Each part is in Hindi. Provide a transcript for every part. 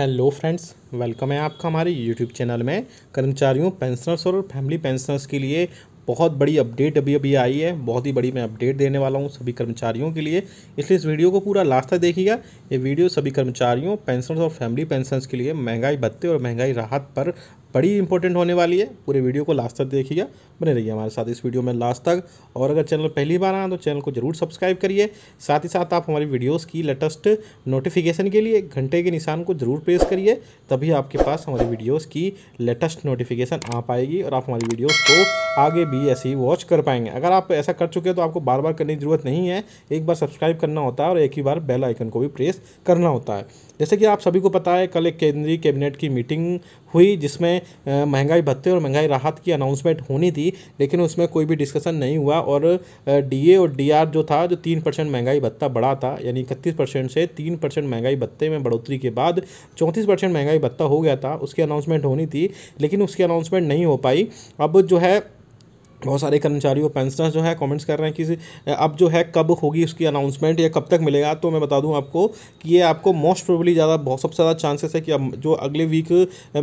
हेलो फ्रेंड्स वेलकम है आपका हमारे यूट्यूब चैनल में कर्मचारियों पेंशनर्स और फैमिली पेंशनर्स के लिए बहुत बड़ी अपडेट अभी अभी आई है बहुत ही बड़ी मैं अपडेट देने वाला हूँ सभी कर्मचारियों के लिए इसलिए इस वीडियो को पूरा लास्ट तक देखिएगा ये वीडियो सभी कर्मचारियों पेंशनर्स और फैमिली पेंशनर्स के लिए महंगाई भत्ते और महंगाई राहत पर बड़ी इंपॉर्टेंट होने वाली है पूरे वीडियो को लास्ट तक देखिएगा बने रहिए हमारे साथ इस वीडियो में लास्ट तक और अगर चैनल पहली बार आए तो चैनल को जरूर सब्सक्राइब करिए साथ ही साथ आप हमारी वीडियोस की लेटेस्ट नोटिफिकेशन के लिए घंटे के निशान को जरूर प्रेस करिए तभी आपके पास हमारी वीडियोज़ की लेटेस्ट नोटिफिकेशन आ पाएगी और आप हमारी वीडियोज़ को आगे भी ऐसे ही वॉच कर पाएंगे अगर आप ऐसा कर चुके हैं तो आपको बार बार करने की ज़रूरत नहीं है एक बार सब्सक्राइब करना होता है और एक ही बार बेल आइकन को भी प्रेस करना होता है जैसे कि आप सभी को पता है कल एक केंद्रीय कैबिनेट की मीटिंग हुई जिसमें महंगाई भत्ते और महंगाई राहत की अनाउंसमेंट होनी थी लेकिन उसमें कोई भी डिस्कशन नहीं हुआ और डी और डी जो था जो तीन परसेंट महंगाई भत्ता बढ़ा था यानी इकतीस परसेंट से तीन परसेंट महंगाई भत्ते में बढ़ोतरी के बाद चौंतीस परसेंट महंगाई भत्ता हो गया था उसकी अनाउंसमेंट होनी थी लेकिन उसकी अनाउंसमेंट नहीं हो पाई अब जो है बहुत सारे कर्मचारी और पेंशनर्स जो है कमेंट्स कर रहे हैं कि अब जो है कब होगी उसकी अनाउंसमेंट या कब तक मिलेगा तो मैं बता दूं आपको कि ये आपको मोस्ट प्रोबली ज़्यादा बहुत सबसे ज़्यादा चांसेस है कि अब जो अगले वीक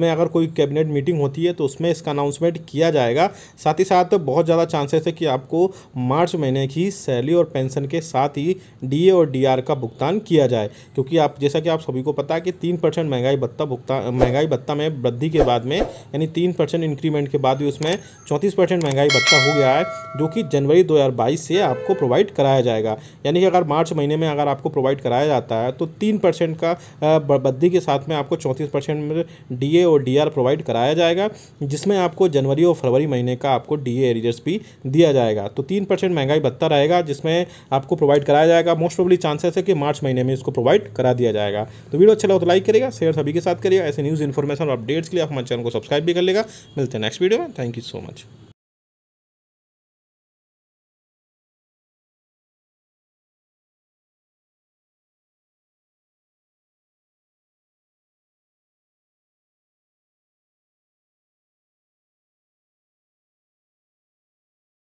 में अगर कोई कैबिनेट मीटिंग होती है तो उसमें इसका अनाउंसमेंट किया जाएगा साथ ही साथ बहुत ज़्यादा चांसेस है कि आपको मार्च महीने की सैलरी और पेंशन के साथ ही डी और डी का भुगतान किया जाए क्योंकि आप जैसा कि आप सभी को पता है कि तीन महंगाई भत्ता भुगतान महंगाई भत्ता में वृद्धि के बाद में यानी तीन इंक्रीमेंट के बाद भी उसमें चौंतीस महंगाई भत्ता व्यवस्था हो गया है जो कि जनवरी 2022 से आपको प्रोवाइड कराया जाएगा यानी कि अगर मार्च महीने में अगर आपको प्रोवाइड कराया जाता है तो तीन परसेंट का बद्दी के साथ में आपको चौंतीस परसेंट में डी और डी प्रोवाइड कराया जाएगा जिसमें आपको जनवरी और फरवरी महीने का आपको डी ए भी दिया जाएगा तो तीन परसेंट महंगाई भत्ता रहेगा जिसमें आपको प्रोवाइड कराया जाएगा मोस्ट प्रोबली चांसेस है कि मार्च महीने में इसको प्रोवाइड करा दिया जाएगा तो वीडियो अच्छा लगा तो लाइक करेगा शेयर सभी के साथ करेगा ऐसे न्यूज़ इन्फॉर्मेशन और अपडेट्स के लिए आप हमारे चैनल को सब्सक्राइब भी कर लेगा मिलते हैं नेक्स्ट वीडियो में थैंक यू सो मच